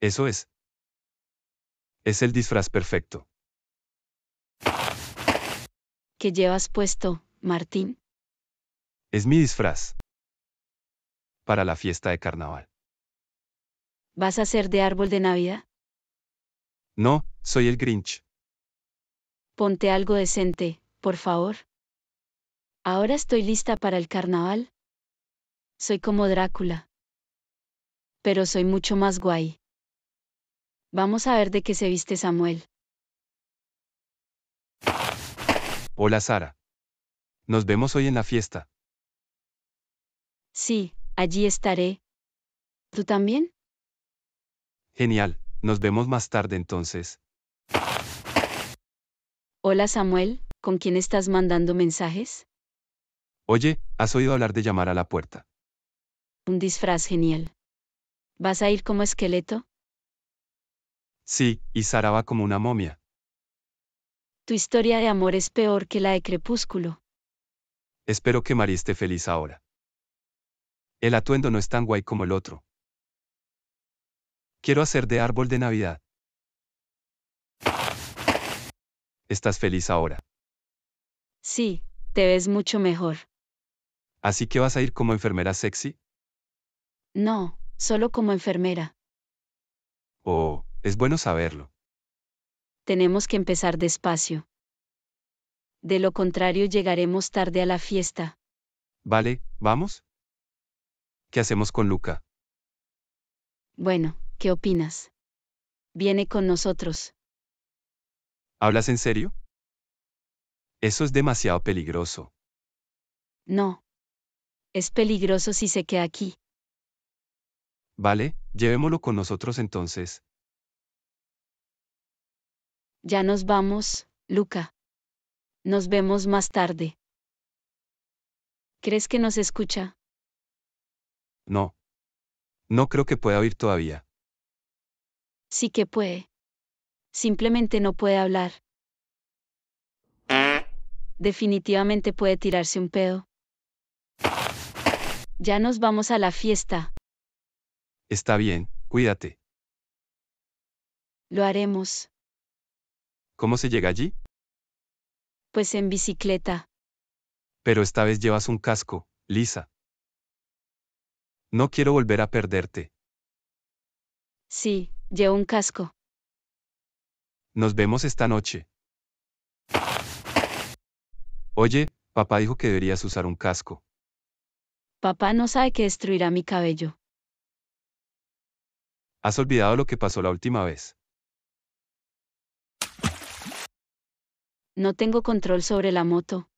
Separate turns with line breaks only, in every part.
Eso es. Es el disfraz perfecto.
¿Qué llevas puesto, Martín?
Es mi disfraz. Para la fiesta de carnaval.
¿Vas a ser de árbol de Navidad?
No, soy el Grinch.
Ponte algo decente, por favor. Ahora estoy lista para el carnaval. Soy como Drácula. Pero soy mucho más guay. Vamos a ver de qué se viste Samuel.
Hola Sara. Nos vemos hoy en la fiesta.
Sí, allí estaré. ¿Tú también?
Genial, nos vemos más tarde entonces.
Hola Samuel, ¿con quién estás mandando mensajes?
Oye, ¿has oído hablar de llamar a la puerta?
Un disfraz genial. ¿Vas a ir como esqueleto?
Sí, y va como una momia.
Tu historia de amor es peor que la de Crepúsculo.
Espero que mariste feliz ahora. El atuendo no es tan guay como el otro. Quiero hacer de árbol de Navidad. ¿Estás feliz ahora?
Sí, te ves mucho mejor.
¿Así que vas a ir como enfermera sexy?
No, solo como enfermera.
Oh. Es bueno saberlo.
Tenemos que empezar despacio. De lo contrario llegaremos tarde a la fiesta.
Vale, vamos. ¿Qué hacemos con Luca?
Bueno, ¿qué opinas? Viene con nosotros.
¿Hablas en serio? Eso es demasiado peligroso.
No. Es peligroso si se queda aquí.
Vale, llevémoslo con nosotros entonces.
Ya nos vamos, Luca. Nos vemos más tarde. ¿Crees que nos escucha?
No. No creo que pueda oír todavía.
Sí que puede. Simplemente no puede hablar. Definitivamente puede tirarse un pedo. Ya nos vamos a la fiesta.
Está bien, cuídate.
Lo haremos.
¿Cómo se llega allí?
Pues en bicicleta.
Pero esta vez llevas un casco, Lisa. No quiero volver a perderte.
Sí, llevo un casco.
Nos vemos esta noche. Oye, papá dijo que deberías usar un casco.
Papá no sabe que destruirá mi cabello.
¿Has olvidado lo que pasó la última vez?
No tengo control sobre la moto.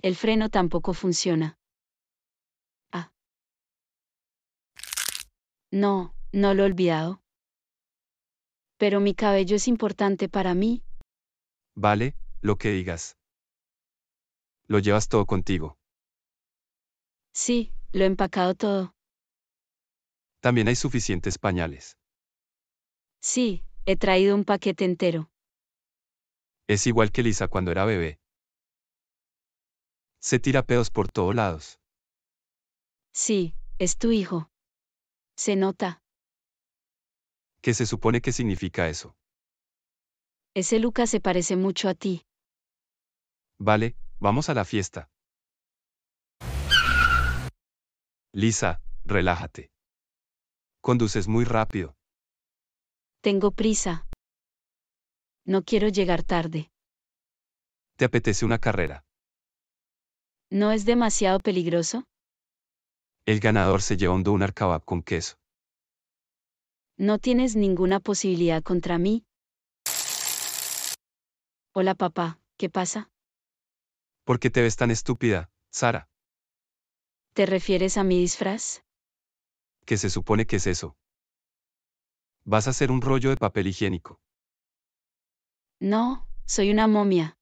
El freno tampoco funciona. Ah. No, no lo he olvidado. Pero mi cabello es importante para mí.
Vale, lo que digas. Lo llevas todo contigo.
Sí, lo he empacado todo.
También hay suficientes pañales.
Sí, he traído un paquete entero.
Es igual que Lisa cuando era bebé. Se tira pedos por todos lados.
Sí, es tu hijo. Se nota.
¿Qué se supone que significa eso?
Ese Lucas se parece mucho a
ti. Vale, vamos a la fiesta. Lisa, relájate. Conduces muy rápido.
Tengo prisa. No quiero llegar tarde.
¿Te apetece una carrera?
¿No es demasiado peligroso?
El ganador se lleva un donar con queso.
No tienes ninguna posibilidad contra mí. Hola papá, ¿qué pasa?
¿Por qué te ves tan estúpida, Sara?
¿Te refieres a mi disfraz?
¿Qué se supone que es eso? Vas a hacer un rollo de papel higiénico.
No, soy una momia.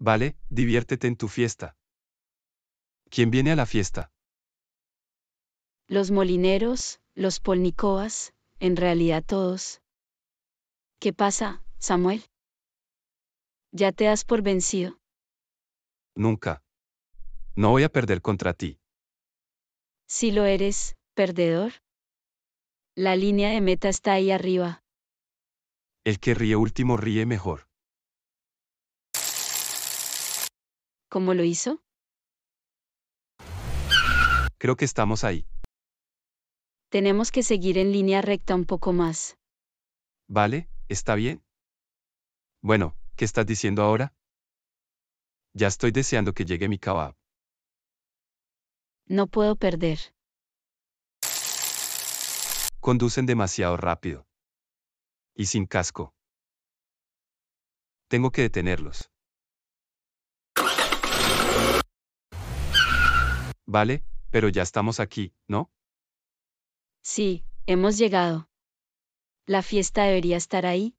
Vale, diviértete en tu fiesta. ¿Quién viene a la fiesta?
Los molineros, los polnicoas, en realidad todos. ¿Qué pasa, Samuel? ¿Ya te das por vencido?
Nunca. No voy a perder contra ti.
Si lo eres, perdedor. La línea de meta está ahí arriba.
El que ríe último ríe mejor.
¿Cómo lo hizo?
Creo que estamos ahí.
Tenemos que seguir en línea recta un poco más.
Vale, está bien. Bueno, ¿qué estás diciendo ahora? Ya estoy deseando que llegue mi kebab.
No puedo perder.
Conducen demasiado rápido. Y sin casco. Tengo que detenerlos. Vale, pero ya estamos aquí, ¿no?
Sí, hemos llegado. La fiesta debería estar ahí.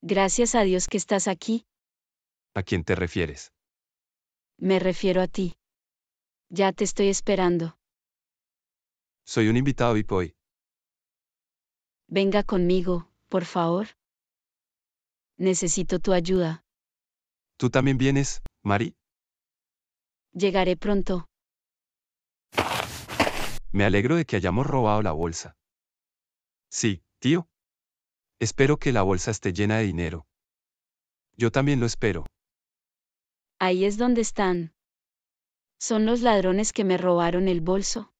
Gracias a Dios que estás aquí.
¿A quién te refieres?
Me refiero a ti. Ya te estoy esperando.
Soy un invitado y
Venga conmigo, por favor. Necesito tu ayuda.
¿Tú también vienes, Mari?
Llegaré pronto.
Me alegro de que hayamos robado la bolsa. Sí, tío. Espero que la bolsa esté llena de dinero. Yo también lo espero.
Ahí es donde están. Son los ladrones que me robaron el bolso.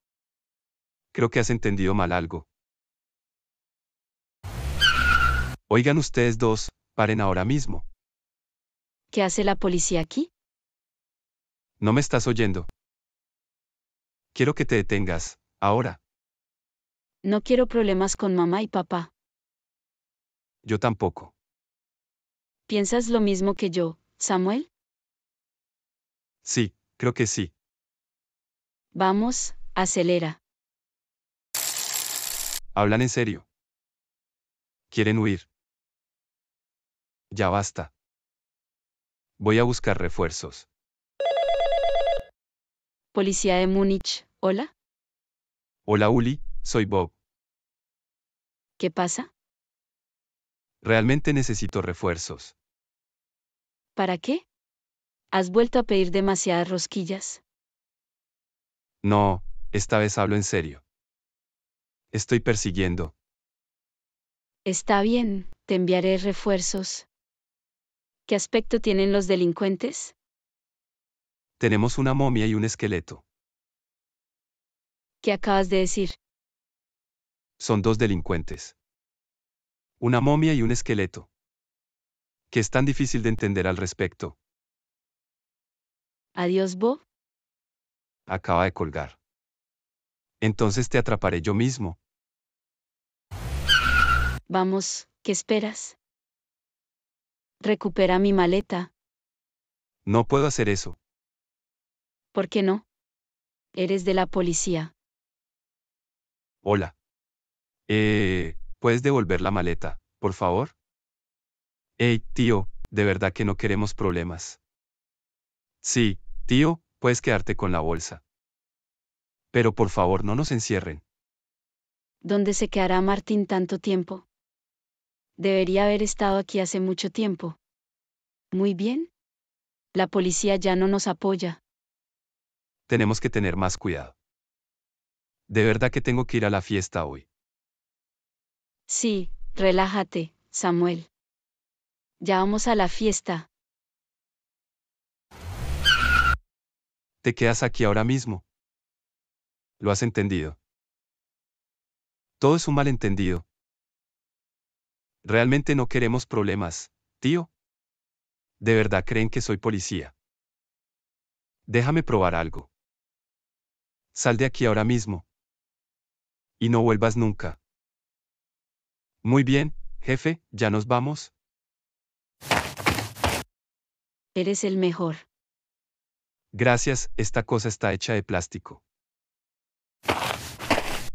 Creo que has entendido mal algo. Oigan ustedes dos, paren ahora mismo.
¿Qué hace la policía aquí?
No me estás oyendo. Quiero que te detengas, ahora.
No quiero problemas con mamá y papá.
Yo tampoco.
¿Piensas lo mismo que yo, Samuel?
Sí, creo que sí.
Vamos, acelera.
Hablan en serio. Quieren huir. Ya basta. Voy a buscar refuerzos.
Policía de Múnich, hola.
Hola Uli, soy Bob. ¿Qué pasa? Realmente necesito refuerzos.
¿Para qué? ¿Has vuelto a pedir demasiadas rosquillas?
No, esta vez hablo en serio. Estoy persiguiendo.
Está bien, te enviaré refuerzos, ¿Qué aspecto tienen los delincuentes?
Tenemos una momia y un esqueleto.
¿Qué acabas de decir?
Son dos delincuentes. Una momia y un esqueleto. ¿Qué es tan difícil de entender al respecto?
Adiós, Bo.
Acaba de colgar. Entonces te atraparé yo mismo.
Vamos, ¿qué esperas? Recupera mi maleta.
No puedo hacer eso.
¿Por qué no? Eres de la policía.
Hola. Eh, ¿puedes devolver la maleta, por favor? Ey, tío, de verdad que no queremos problemas. Sí, tío, puedes quedarte con la bolsa. Pero por favor no nos encierren.
¿Dónde se quedará Martín tanto tiempo? Debería haber estado aquí hace mucho tiempo. Muy bien. La policía ya no nos apoya.
Tenemos que tener más cuidado. De verdad que tengo que ir a la fiesta hoy.
Sí, relájate, Samuel. Ya vamos a la fiesta.
Te quedas aquí ahora mismo. Lo has entendido. Todo es un malentendido, Realmente no queremos problemas, tío. ¿De verdad creen que soy policía? Déjame probar algo. Sal de aquí ahora mismo. Y no vuelvas nunca. Muy bien, jefe, ya nos vamos.
Eres el mejor.
Gracias, esta cosa está hecha de plástico.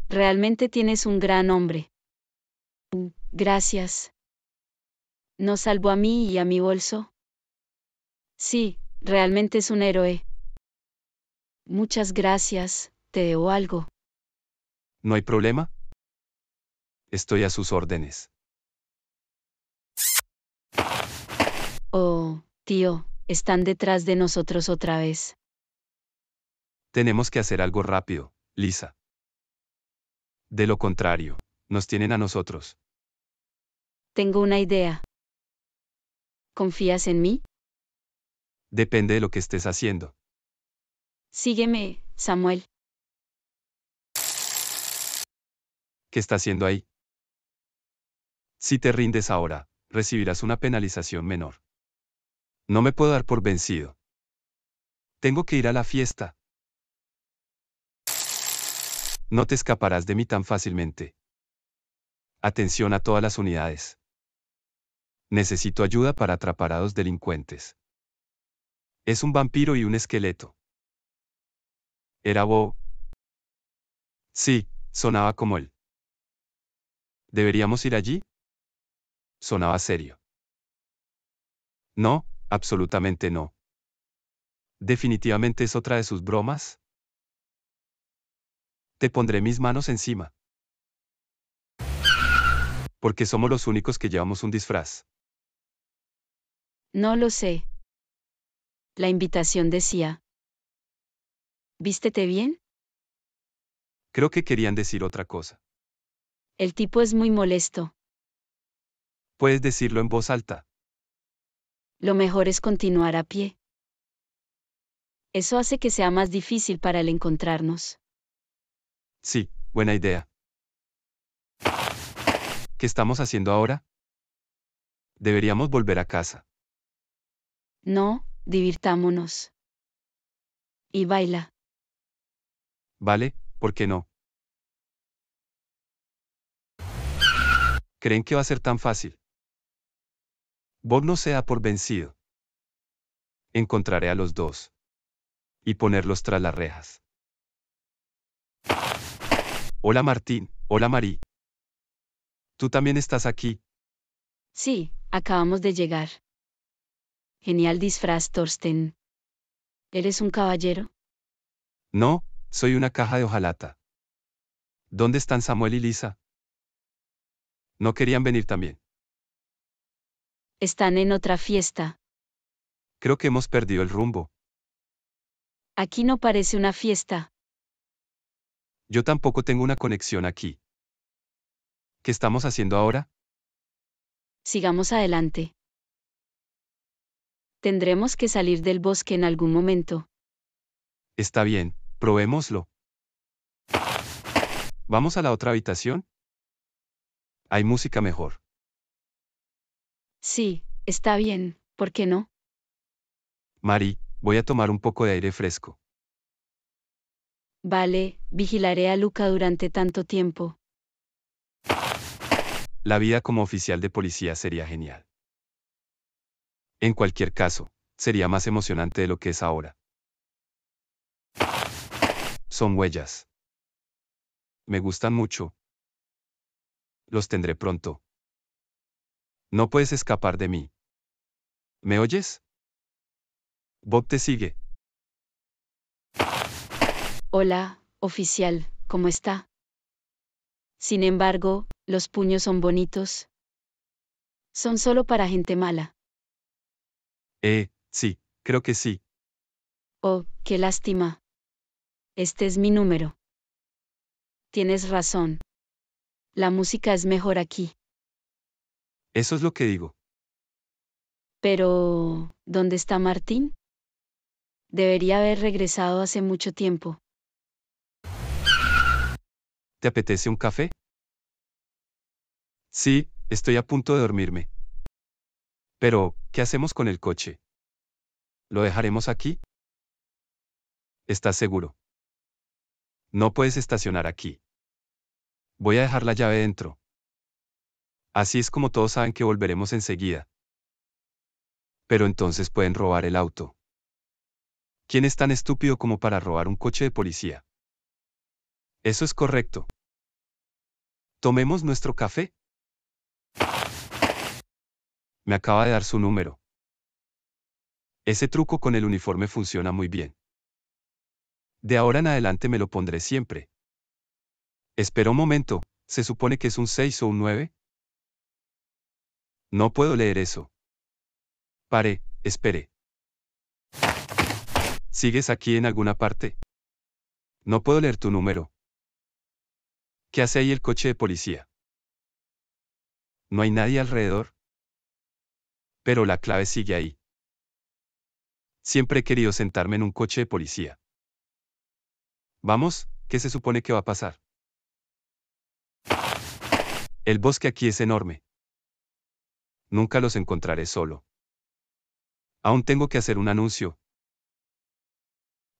Realmente tienes un gran hombre. Mm, gracias. ¿No salvó a mí y a mi bolso? Sí, realmente es un héroe. Muchas gracias, te debo algo.
¿No hay problema? Estoy a sus órdenes.
Oh, tío, están detrás de nosotros otra vez.
Tenemos que hacer algo rápido, Lisa. De lo contrario nos tienen a nosotros.
Tengo una idea. ¿Confías en mí?
Depende de lo que estés haciendo.
Sígueme, Samuel.
¿Qué está haciendo ahí? Si te rindes ahora, recibirás una penalización menor. No me puedo dar por vencido. Tengo que ir a la fiesta. No te escaparás de mí tan fácilmente. Atención a todas las unidades. Necesito ayuda para atrapar a dos delincuentes. Es un vampiro y un esqueleto. Era Bo. Sí, sonaba como él. ¿Deberíamos ir allí? Sonaba serio. No, absolutamente no. ¿Definitivamente es otra de sus bromas? Te pondré mis manos encima porque somos los únicos que llevamos un disfraz.
No lo sé. La invitación decía. ¿Vístete bien?
Creo que querían decir otra cosa.
El tipo es muy molesto.
Puedes decirlo en voz alta.
Lo mejor es continuar a pie. Eso hace que sea más difícil para él encontrarnos.
Sí, buena idea. ¿Qué estamos haciendo ahora? Deberíamos volver a casa.
No, divirtámonos. Y baila.
Vale, ¿por qué no? ¿Creen que va a ser tan fácil? Bob no sea por vencido. Encontraré a los dos. Y ponerlos tras las rejas. Hola Martín, hola Marí. ¿Tú también estás aquí?
Sí, acabamos de llegar. Genial disfraz, Thorsten. ¿Eres un caballero?
No, soy una caja de hojalata. ¿Dónde están Samuel y Lisa? No querían venir también.
Están en otra fiesta.
Creo que hemos perdido el rumbo.
Aquí no parece una fiesta.
Yo tampoco tengo una conexión aquí. ¿Qué estamos haciendo ahora?
Sigamos adelante. Tendremos que salir del bosque en algún momento.
Está bien, probémoslo. ¿Vamos a la otra habitación? Hay música mejor.
Sí, está bien, ¿por qué no?
Mari, voy a tomar un poco de aire fresco.
Vale, vigilaré a Luca durante tanto tiempo.
La vida como oficial de policía sería genial. En cualquier caso, sería más emocionante de lo que es ahora. Son huellas. Me gustan mucho. Los tendré pronto. No puedes escapar de mí. ¿Me oyes? Bob te sigue.
Hola, oficial, ¿cómo está? Sin embargo, los puños son bonitos. Son solo para gente mala.
Eh, sí, creo que sí.
Oh, qué lástima. Este es mi número. Tienes razón. La música es mejor aquí.
Eso es lo que digo.
Pero, ¿dónde está Martín? Debería haber regresado hace mucho tiempo.
¿Te apetece un café? Sí, estoy a punto de dormirme. Pero, ¿qué hacemos con el coche? ¿Lo dejaremos aquí? ¿Estás seguro? No puedes estacionar aquí. Voy a dejar la llave dentro. Así es como todos saben que volveremos enseguida. Pero entonces pueden robar el auto. ¿Quién es tan estúpido como para robar un coche de policía? Eso es correcto. Tomemos nuestro café. Me acaba de dar su número. Ese truco con el uniforme funciona muy bien. De ahora en adelante me lo pondré siempre. Espera un momento, ¿se supone que es un 6 o un 9? No puedo leer eso. Pare, espere. ¿Sigues aquí en alguna parte? No puedo leer tu número. ¿Qué hace ahí el coche de policía? ¿No hay nadie alrededor? pero la clave sigue ahí. Siempre he querido sentarme en un coche de policía. Vamos, ¿qué se supone que va a pasar? El bosque aquí es enorme. Nunca los encontraré solo. Aún tengo que hacer un anuncio.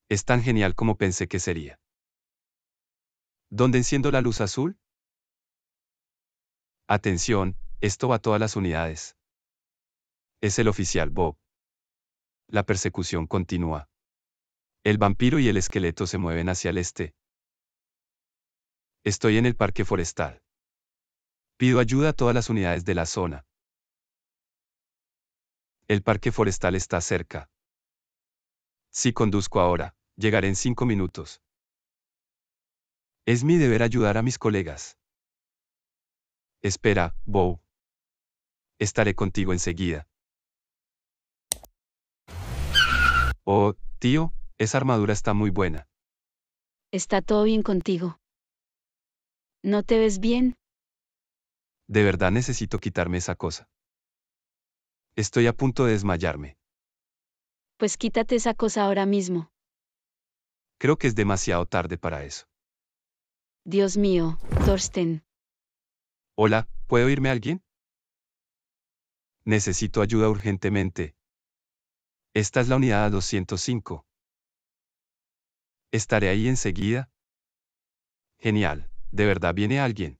Es tan genial como pensé que sería. ¿Dónde enciendo la luz azul? Atención, esto va a todas las unidades. Es el oficial Bob. La persecución continúa. El vampiro y el esqueleto se mueven hacia el este. Estoy en el parque forestal. Pido ayuda a todas las unidades de la zona. El parque forestal está cerca. Si conduzco ahora, llegaré en cinco minutos. Es mi deber ayudar a mis colegas. Espera, Bob. Estaré contigo enseguida. Oh, tío, esa armadura está muy buena.
¿Está todo bien contigo? ¿No te ves bien?
De verdad necesito quitarme esa cosa. Estoy a punto de desmayarme.
Pues quítate esa cosa ahora mismo.
Creo que es demasiado tarde para eso.
Dios mío, Thorsten.
Hola, ¿puedo irme a alguien? Necesito ayuda urgentemente, esta es la unidad 205. ¿Estaré ahí enseguida? Genial, ¿de verdad viene alguien?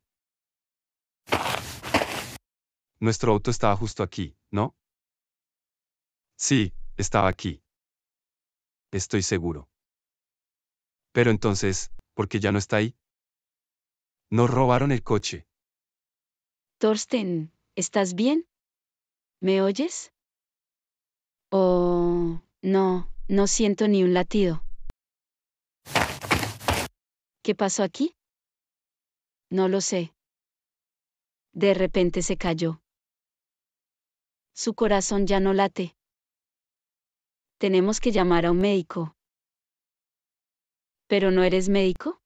Nuestro auto estaba justo aquí, ¿no? Sí, estaba aquí. Estoy seguro. Pero entonces, ¿por qué ya no está ahí? Nos robaron el coche.
Thorsten, ¿estás bien? ¿Me oyes? Oh, no, no siento ni un latido. ¿Qué pasó aquí? No lo sé. De repente se cayó. Su corazón ya no late. Tenemos que llamar a un médico. ¿Pero no eres médico?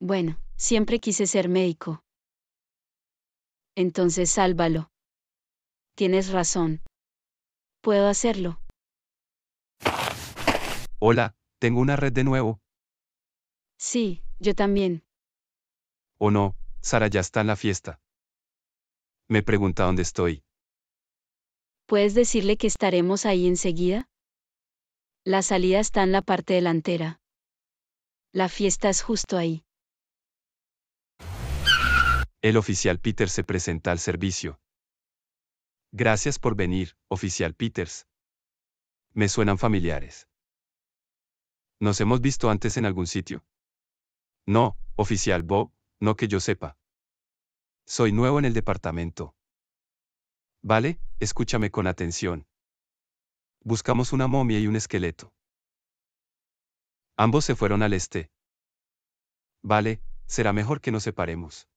Bueno, siempre quise ser médico. Entonces sálvalo. Tienes razón puedo hacerlo.
Hola, tengo una red de nuevo.
Sí, yo también.
¿O no? Sara ya está en la fiesta. Me pregunta dónde estoy.
¿Puedes decirle que estaremos ahí enseguida? La salida está en la parte delantera. La fiesta es justo ahí.
El oficial Peter se presenta al servicio. Gracias por venir, oficial Peters. Me suenan familiares. ¿Nos hemos visto antes en algún sitio? No, oficial Bob, no que yo sepa. Soy nuevo en el departamento. Vale, escúchame con atención. Buscamos una momia y un esqueleto. Ambos se fueron al este. Vale, será mejor que nos separemos.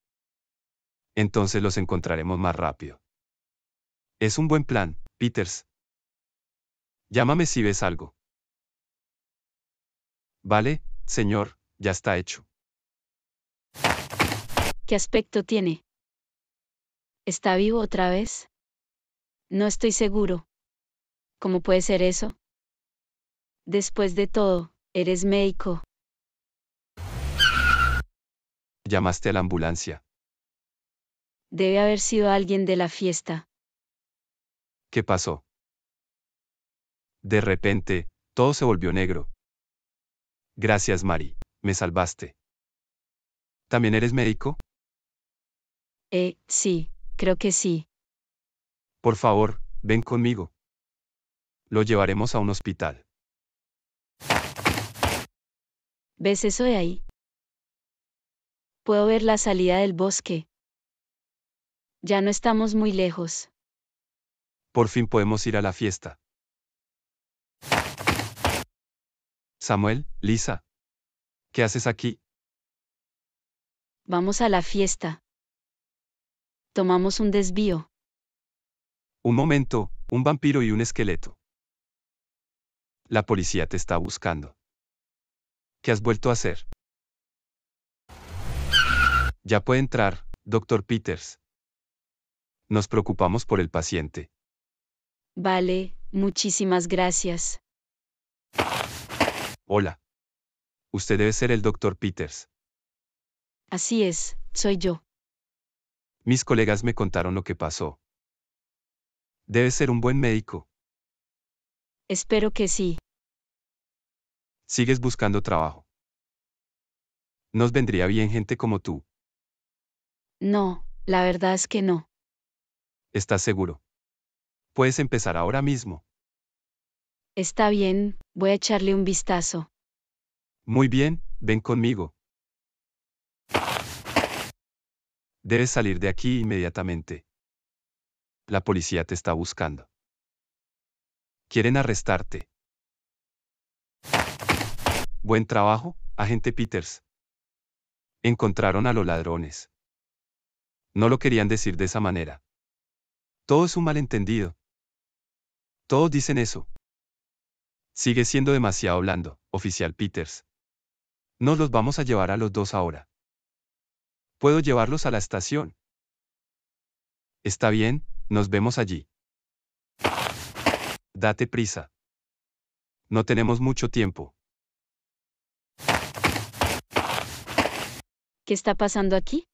Entonces los encontraremos más rápido. Es un buen plan, Peters. Llámame si ves algo. Vale, señor, ya está hecho.
¿Qué aspecto tiene? ¿Está vivo otra vez? No estoy seguro. ¿Cómo puede ser eso? Después de todo, eres médico.
Llamaste a la ambulancia.
Debe haber sido alguien de la fiesta.
¿Qué pasó? De repente, todo se volvió negro. Gracias, Mari. Me salvaste. ¿También eres médico?
Eh, sí, creo que sí.
Por favor, ven conmigo. Lo llevaremos a un hospital.
¿Ves eso de ahí? Puedo ver la salida del bosque. Ya no estamos muy lejos.
Por fin podemos ir a la fiesta. Samuel, Lisa. ¿Qué haces aquí?
Vamos a la fiesta. Tomamos un desvío.
Un momento, un vampiro y un esqueleto. La policía te está buscando. ¿Qué has vuelto a hacer? Ya puede entrar, doctor Peters. Nos preocupamos por el paciente.
Vale, muchísimas gracias.
Hola. Usted debe ser el doctor Peters.
Así es, soy yo.
Mis colegas me contaron lo que pasó. Debe ser un buen médico.
Espero que sí.
Sigues buscando trabajo. Nos vendría bien gente como tú.
No, la verdad es que no.
¿Estás seguro? Puedes empezar ahora mismo.
Está bien, voy a echarle un vistazo.
Muy bien, ven conmigo. Debes salir de aquí inmediatamente. La policía te está buscando. Quieren arrestarte. Buen trabajo, agente Peters. Encontraron a los ladrones. No lo querían decir de esa manera. Todo es un malentendido, todos dicen eso. Sigue siendo demasiado blando, oficial Peters. Nos los vamos a llevar a los dos ahora. Puedo llevarlos a la estación. Está bien, nos vemos allí. Date prisa. No tenemos mucho tiempo.
¿Qué está pasando aquí?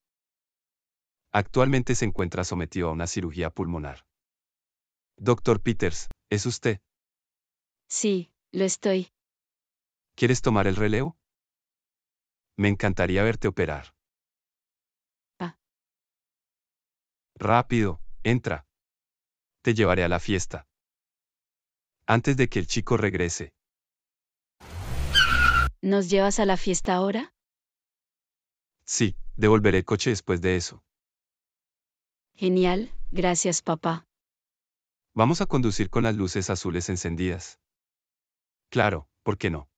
Actualmente se encuentra sometido a una cirugía pulmonar. Doctor Peters, ¿Es usted?
Sí, lo estoy.
¿Quieres tomar el relevo? Me encantaría verte operar. Ah. Rápido, entra. Te llevaré a la fiesta. Antes de que el chico regrese.
¿Nos llevas a la fiesta ahora?
Sí, devolveré el coche después de eso.
Genial, gracias papá.
Vamos a conducir con las luces azules encendidas. Claro, ¿por qué no?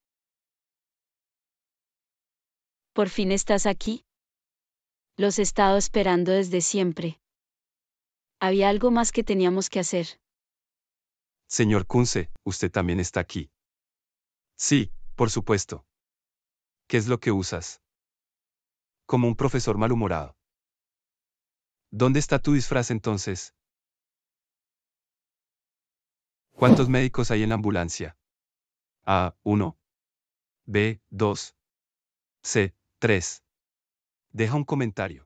Por fin estás aquí. Los he estado esperando desde siempre. Había algo más que teníamos que hacer.
Señor Kunze, usted también está aquí. Sí, por supuesto. ¿Qué es lo que usas? Como un profesor malhumorado. ¿Dónde está tu disfraz entonces? ¿Cuántos médicos hay en la ambulancia? A. 1. B. 2. C. 3. Deja un comentario.